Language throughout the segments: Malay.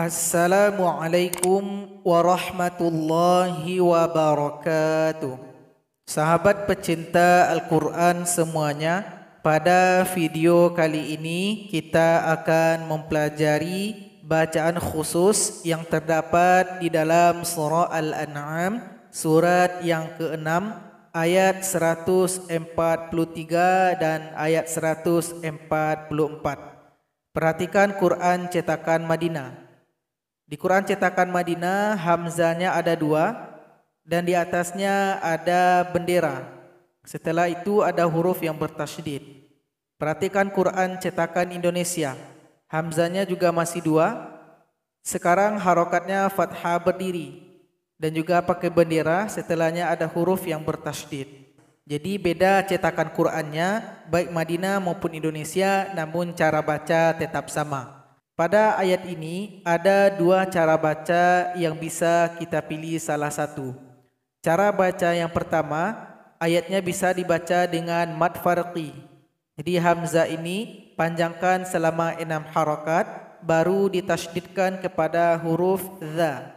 Assalamualaikum warahmatullahi wabarakatuh. Sahabat pecinta Al-Qur'an semuanya, pada video kali ini kita akan mempelajari bacaan khusus yang terdapat di dalam surah Al-An'am surat yang ke-6 ayat 143 dan ayat 144. Perhatikan Quran cetakan Madinah. Di Quran cetakan Madinah, Hamzanya ada dua dan di atasnya ada bendera. Setelah itu ada huruf yang bertasydid. Perhatikan Quran cetakan Indonesia. Hamzanya juga masih dua. Sekarang harokatnya fathah berdiri dan juga pakai bendera setelahnya ada huruf yang bertasydid. Jadi beda cetakan Qur'annya baik Madinah maupun Indonesia namun cara baca tetap sama. Pada ayat ini ada dua cara baca yang bisa kita pilih salah satu. Cara baca yang pertama, ayatnya bisa dibaca dengan mad farqi. Jadi hamzah ini panjangkan selama enam harokat baru ditasydidkan kepada huruf za.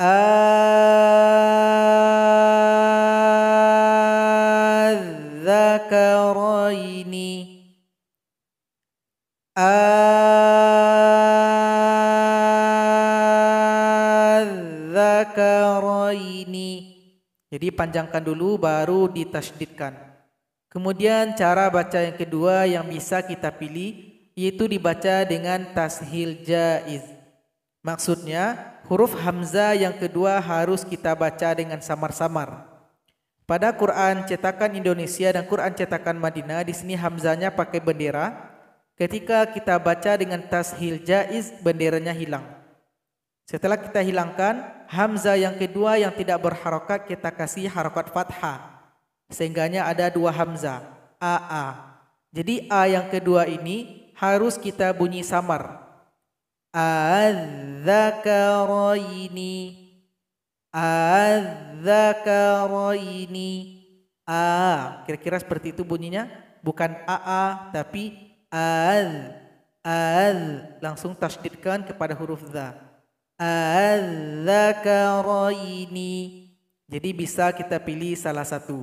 Azzakaraini. Ah, Al-Zakaraini Jadi panjangkan dulu baru ditasdidkan. Kemudian cara baca yang kedua yang bisa kita pilih Yaitu dibaca dengan tashil jaiz Maksudnya huruf hamzah yang kedua harus kita baca dengan samar-samar Pada Quran cetakan Indonesia dan Quran cetakan Madinah Di sini hamzahnya pakai bendera Ketika kita baca dengan tashil jaiz benderanya hilang. Setelah kita hilangkan hamzah yang kedua yang tidak berharokat kita kasih harokat fathah. Sehingganya ada dua hamzah. AA. Jadi A yang kedua ini harus kita bunyi samar. Azzakaraini. Azzakaraini. A. Kira-kira seperti itu bunyinya. Bukan AA tapi az az langsung tasdidkan kepada huruf Z. za azzakaraini jadi bisa kita pilih salah satu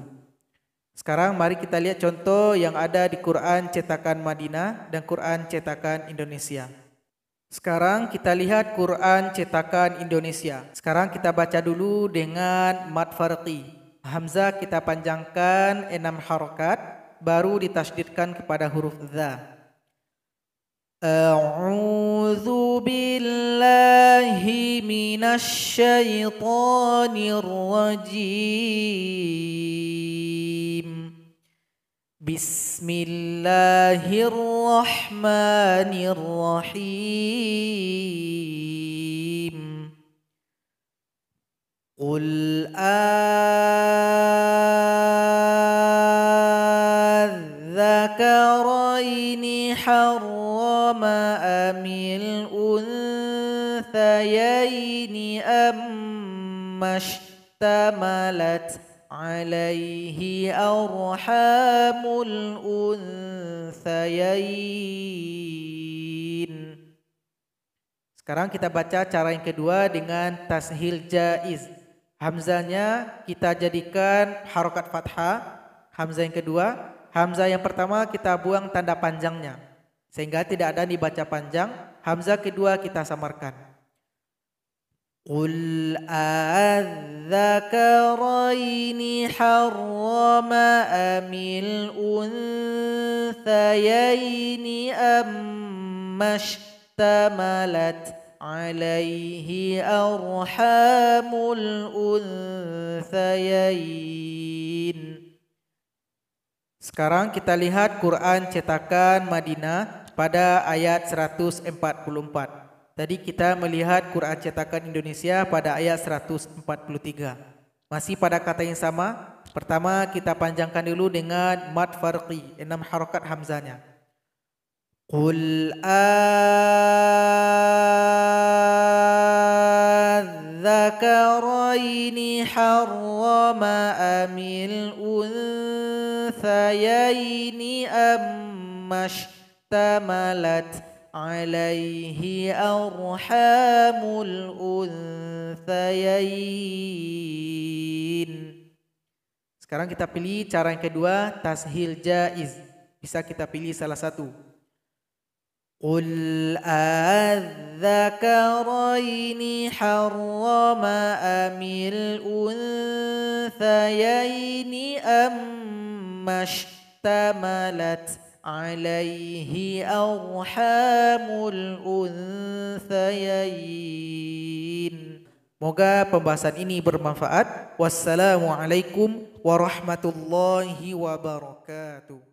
sekarang mari kita lihat contoh yang ada di Quran cetakan Madinah dan Quran cetakan Indonesia sekarang kita lihat Quran cetakan Indonesia. Sekarang kita baca dulu dengan mad farqi. Hamzah kita panjangkan enam harokat, baru ditasdidkan kepada huruf Z. أعوذ بالله من الشيطان الرجيم بسم الله الرحمن الرحيم قل أذكرين حرم أم الأنثيين أم اشتملت عليه أرحام الأنثيين Sekarang kita baca cara yang kedua dengan tashil jaiz. Hamzanya kita jadikan harokat fathah. Hamzah yang kedua. Hamzah yang pertama kita buang tanda panjangnya sehingga tidak ada dibaca panjang hamzah kedua kita samarkan Qul adzakaraini harrama amil unthayaini ammashtamalat alaihi arhamul unthayain Sekarang kita lihat Quran cetakan Madinah pada ayat 144. Tadi kita melihat Quran cetakan Indonesia pada ayat 143. Masih pada kata yang sama. Pertama kita panjangkan dulu dengan mad farqi, enam harokat hamzanya. Qul adzakaraini harrama amil unthayaini ammashkir اشتملت عليه أرحام الأنثيين Sekarang kita pilih cara yang kedua tashil jaiz. Bisa kita pilih salah satu. Qul adzakaraini harrama amil unthayaini ammashtamalat عليه أرحام الأنثيين Moga pembahasan ini bermanfaat. Wassalamualaikum warahmatullahi wabarakatuh.